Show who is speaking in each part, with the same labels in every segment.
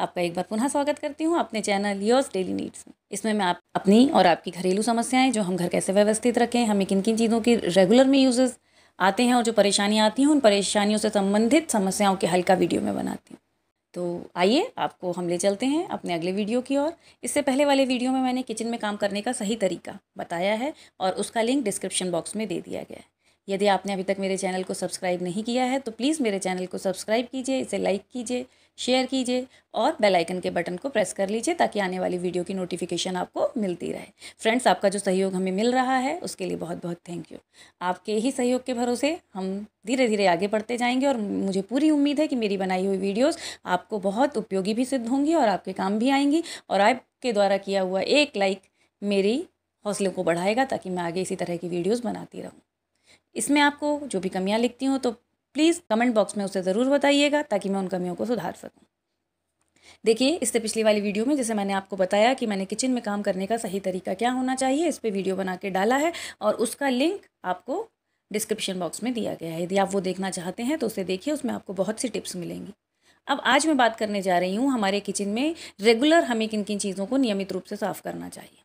Speaker 1: आपका एक बार पुनः स्वागत करती हूँ अपने चैनल योर्स डेली नीड्स में इसमें मैं आप अपनी और आपकी घरेलू समस्याएं जो हम घर कैसे व्यवस्थित रखें हमें किन किन चीज़ों की रेगुलर में यूजेस आते हैं और जो परेशानियाँ आती हैं उन परेशानियों से संबंधित समस्याओं के हल का वीडियो में बनाती हूँ तो आइए आपको हम ले चलते हैं अपने अगले वीडियो की ओर इससे पहले वाले वीडियो में मैंने किचन में काम करने का सही तरीका बताया है और उसका लिंक डिस्क्रिप्शन बॉक्स में दे दिया गया है यदि आपने अभी तक मेरे चैनल को सब्सक्राइब नहीं किया है तो प्लीज़ मेरे चैनल को सब्सक्राइब कीजिए इसे लाइक कीजिए शेयर कीजिए और बेल आइकन के बटन को प्रेस कर लीजिए ताकि आने वाली वीडियो की नोटिफिकेशन आपको मिलती रहे फ्रेंड्स आपका जो सहयोग हमें मिल रहा है उसके लिए बहुत बहुत थैंक यू आपके ही सहयोग के भरोसे हम धीरे धीरे आगे बढ़ते जाएंगे और मुझे पूरी उम्मीद है कि मेरी बनाई हुई वीडियोज़ आपको बहुत उपयोगी भी सिद्ध होंगी और आपके काम भी आएंगी और आपके द्वारा किया हुआ एक लाइक मेरी हौसले को बढ़ाएगा ताकि मैं आगे इसी तरह की वीडियोज़ बनाती रहूँ इसमें आपको जो भी कमियाँ लिखती हूँ तो प्लीज़ कमेंट बॉक्स में उसे ज़रूर बताइएगा ताकि मैं उन कमियों को सुधार सकूँ देखिए इससे पिछली वाली वीडियो में जैसे मैंने आपको बताया कि मैंने किचन में काम करने का सही तरीका क्या होना चाहिए इस पर वीडियो बना के डाला है और उसका लिंक आपको डिस्क्रिप्शन बॉक्स में दिया गया है यदि आप वो देखना चाहते हैं तो उसे देखिए उसमें आपको बहुत सी टिप्स मिलेंगी अब आज मैं बात करने जा रही हूँ हमारे किचन में रेगुलर हमें किन किन चीज़ों को नियमित रूप से साफ़ करना चाहिए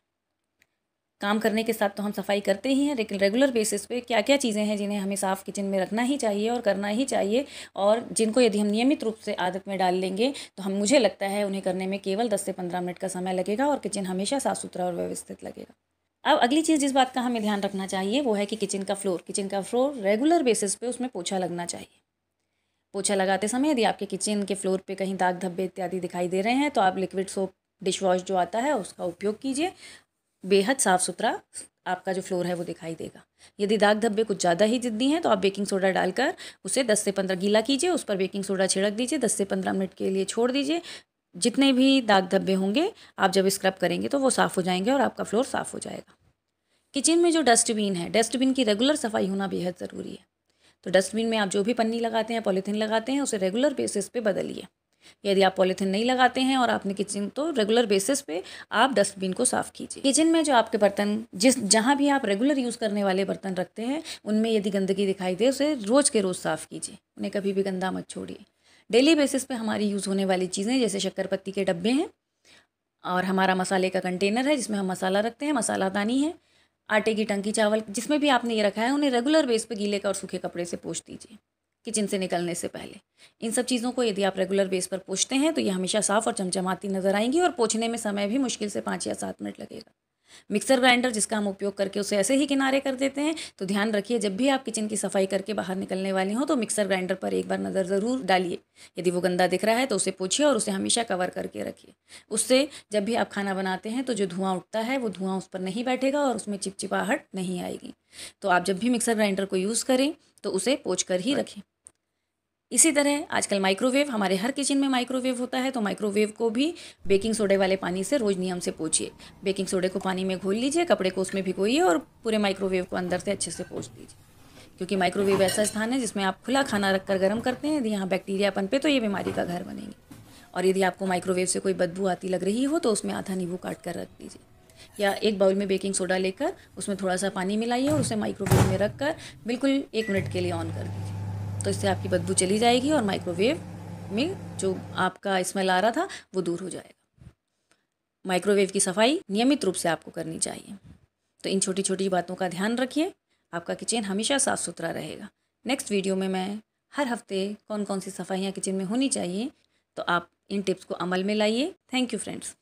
Speaker 1: काम करने के साथ तो हम सफाई करते ही हैं लेकिन रेगुलर बेसिस पे क्या क्या चीज़ें हैं जिन्हें हमें साफ़ किचन में रखना ही चाहिए और करना ही चाहिए और जिनको यदि हम नियमित रूप से आदत में डाल लेंगे तो हम मुझे लगता है उन्हें करने में केवल दस से पंद्रह मिनट का समय लगेगा और किचन हमेशा साफ़ सुथरा और व्यवस्थित लगेगा अब अगली चीज़ जिस बात का हमें ध्यान रखना चाहिए वो है कि किचन का फ्लोर किचन का फ्लोर रेगुलर बेसिस पे उसमें पोछा लगना चाहिए पोछा लगाते समय यदि आपके किचन के फ्लोर पे कहीं दाग धब्बे इत्यादि दिखाई दे रहे हैं तो आप लिक्विड सोप डिश वॉश जो आता है उसका उपयोग कीजिए बेहद साफ़ सुथरा आपका जो फ्लोर है वो दिखाई देगा यदि दाग धब्बे कुछ ज़्यादा ही जिद्दी हैं तो आप बेकिंग सोडा डालकर उसे 10 से 15 गीला कीजिए उस पर बेकिंग सोडा छिड़क दीजिए 10 से 15 मिनट के लिए छोड़ दीजिए जितने भी दाग धब्बे होंगे आप जब स्क्रब करेंगे तो वो साफ़ हो जाएंगे और आपका फ्लोर साफ़ हो जाएगा किचन में जो डस्टबिन है डस्टबिन की रेगुलर सफाई होना बेहद ज़रूरी है तो डस्टबिन में आप जो भी पन्नी लगाते हैं पॉलीथीन लगाते हैं उसे रेगुलर बेसिस पर बदलिए यदि आप पॉलीथिन नहीं लगाते हैं और आपने किचन तो रेगुलर बेसिस पे आप डस्टबिन को साफ़ कीजिए किचन में जो आपके बर्तन जिस जहाँ भी आप रेगुलर यूज़ करने वाले बर्तन रखते हैं उनमें यदि गंदगी दिखाई दे उसे रोज़ के रोज़ साफ़ कीजिए उन्हें कभी भी गंदा मत छोड़िए डेली बेसिस पे हमारी यूज़ होने वाली चीज़ें जैसे शक्करपत्ती के डब्बे हैं और हमारा मसाले का कंटेनर है जिसमें हम मसाला रखते हैं मसाला दानी है आटे की टंकी चावल जिसमें भी आपने ये रखा है उन्हें रेगुलर बेस पे गीले का और सूखे कपड़े से पोछ दीजिए किचन से निकलने से पहले इन सब चीज़ों को यदि आप रेगुलर बेस पर पूछते हैं तो ये हमेशा साफ़ और चमचमाती नज़र आएंगी और पोछने में समय भी मुश्किल से पाँच या सात मिनट लगेगा मिक्सर ग्राइंडर जिसका हम उपयोग करके उसे ऐसे ही किनारे कर देते हैं तो ध्यान रखिए जब भी आप किचन की सफाई करके बाहर निकलने वाले हों तो मिक्सर ग्राइंडर पर एक बार नज़र ज़रूर डालिए यदि वो गंदा दिख रहा है तो उसे पूछिए और उसे हमेशा कवर करके रखिए उससे जब भी आप खाना बनाते हैं तो जो धुआं उठता है वो धुआं उस पर नहीं बैठेगा और उसमें चिपचिपाहट नहीं आएगी तो आप जब भी मिक्सर ग्राइंडर को यूज़ करें तो उसे पोछ कर ही हाँ। रखें इसी तरह आजकल माइक्रोवेव हमारे हर किचन में माइक्रोवेव होता है तो माइक्रोवेव को भी बेकिंग सोडे वाले पानी से रोज़ नियम से पोछिए बेकिंग सोडे को पानी में घोल लीजिए कपड़े को उसमें भिगोइए और पूरे माइक्रोवेव को अंदर से अच्छे से पोछ दीजिए क्योंकि माइक्रोवेव ऐसा स्थान है जिसमें आप खुला खाना रखकर गर्म करते हैं यदि यहाँ बैक्टीरिया पनपे तो ये बीमारी का घर बनेंगे और यदि आपको माइक्रोवेव से कोई बदबू आती लग रही हो तो उसमें आधा नींबू काट कर रख दीजिए या एक बाउल में बेकिंग सोडा लेकर उसमें थोड़ा सा पानी मिलाइए और उसे माइक्रोवेव में रख कर बिल्कुल एक मिनट के लिए ऑन कर दीजिए तो इससे आपकी बदबू चली जाएगी और माइक्रोवेव में जो आपका स्मेल आ रहा था वो दूर हो जाएगा माइक्रोवेव की सफाई नियमित रूप से आपको करनी चाहिए तो इन छोटी छोटी बातों का ध्यान रखिए आपका किचन हमेशा साफ़ सुथरा रहेगा नेक्स्ट वीडियो में मैं हर हफ्ते कौन कौन सी सफाइयाँ किचन में होनी चाहिए तो आप इन टिप्स को अमल में लाइए थैंक यू फ्रेंड्स